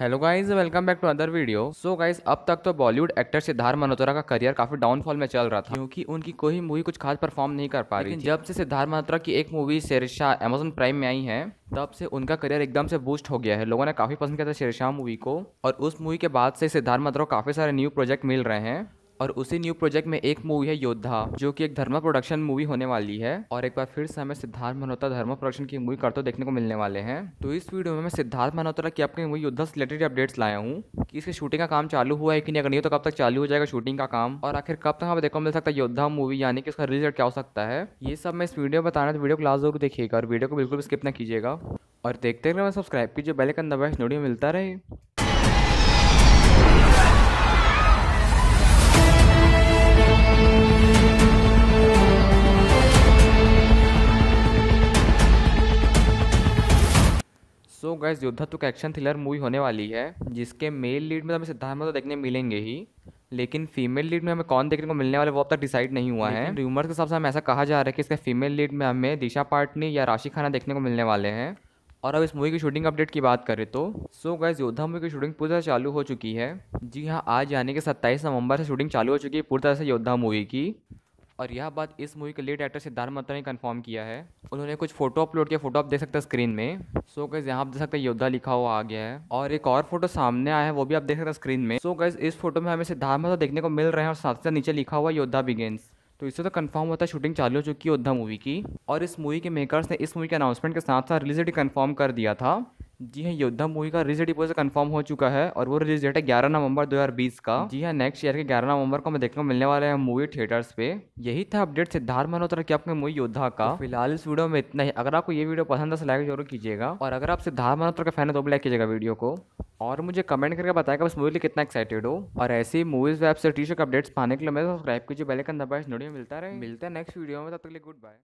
hello guys welcome back to other video so guys अब तक तो बॉलीवुड एक्टर सिद्धार्थ मल्होत्रा का करियर काफी डाउनफॉल में चल रहा था क्योंकि उनकी कोई मूवी कुछ खास परफॉर्म नहीं कर पा रही जब से सिद्धार्थ मल्होत्रा की एक मूवी शेरशाह अमेजोन प्राइम में आई है तब से उनका करियर एकदम से बूस्ट हो गया है लोगों ने काफी पसंद किया था शेरशाह मूवी को और उस मूवी के बाद से सिद्धार्थ मल्होत्रा को काफी सारे न्यू प्रोजेक्ट मिल रहे हैं और उसी न्यू प्रोजेक्ट में एक मूवी है योद्धा जो कि एक धर्मा प्रोडक्शन मूवी होने वाली है और एक बार फिर से हमें सिद्धार्थ मल्होत्रा धर्मा प्रोडक्शन की मूवी करते देखने को मिलने वाले हैं तो इस वीडियो में मैं सिद्धार्थ मल्होत्रा की अपनी मूवी योद्धा से रिलेटेड अपडेट्स लाया हूँ कि इसके शूटिंग का काम चालू हुआ है कि नहीं अगर नहीं तो कब तक चालू हो जाएगा शूटिंग का काम और आखिर कब तक हमें देखो मिल सकता है योद्धा मूवी यानी कि उसका रिजल्ट क्या हो सकता है ये सब मैं इस वीडियो में बताना तो वीडियो को लास्ट जरूर देखिएगा और वीडियो को बिल्कुल स्किप ना कीजिएगा और देखते रहना सब्सक्राइब कीजिए बेल आइकन दबाए नोटिफिकेशन मिलता रहे सो गैस योद्धा तो एक्शन थ्रिलर मूवी होने वाली है जिसके मेल लीड में तो हमें सिद्धार्थ तो देखने मिलेंगे ही लेकिन फीमेल लीड में हमें कौन देखने को मिलने वाले वो अब तक डिसाइड नहीं हुआ है र्यूमर्स के हिसाब से हमें ऐसा कहा जा रहा है कि इसके फीमेल लीड में हमें दिशा पाटनी या राशि खाना देखने को मिलने वाले हैं और अब इस मूवी की शूटिंग अपडेट की बात करें तो सो गैस योद्धा मूवी की शूटिंग पूरी तरह चालू हो चुकी है जी हाँ आज यानी कि सत्ताईस नवंबर से शूटिंग चालू हो चुकी है पूरी तरह से योद्धा मूवी की और यह बात इस मूवी के लीड एक्टर सिद्धार्थ मल्होत्रा ने कन्फर्म किया है उन्होंने कुछ फोटो अपलोड किया फोटो आप देख सकते हैं स्क्रीन में सो गैस यहाँ आप देख सकते हैं योद्धा लिखा हुआ आ गया है और एक और फोटो सामने आया है वो भी आप देख सकते हैं स्क्रीन में सो गैस इस फोटो में हमें सिद्धार्थ मल्होत्रा देखने को मिल रहे हैं और साथ साथ नीचे लिखा हुआ योद्धा बिगेंस तो इससे तो कन्फर्म होता है शूटिंग चालू हो चुकी है योद्धा मूवी की और इस मूवी के मेकर्स ने इस मूवी के अनाउंसमेंट के साथ साथ रिलीज डेट कन्फर्म कर दिया था जी हाँ योद्धा मूवी का रिलीज डेट से कंफर्म हो चुका है और वो रिलीज डेट है ग्यारह नवंबर 2020 का जी हाँ नेक्स्ट ईयर के ग्यारह नवंबर को हमें देखने को मिलने वाले हैं मूवी थिएटर्स पे यही था अपडेट सिद्धार्थ मल्होत्रा की अपने मूवी योद्धा का तो फिलहाल इस वीडियो में इतना ही अगर आपको ये वीडियो पसंद है तो लाइक जरूर कीजिएगा और अगर आप सिद्धार्थ मल्होत्रा का फैन है तो भी लाइक कीजिएगा वीडियो को और मुझे कमेंट करके बताएगा इस मूवी लिए कितना एक्साइटेड हो और ऐसी मूवीज वेब से टी के अपडेट्स पाने के लिए मेरे सब्सक्राइब कीजिए बेलकन दबाइस नोडियो मिलता रहे मिलता है नेक्स्ट वीडियो में तब तक लिए गुड बाय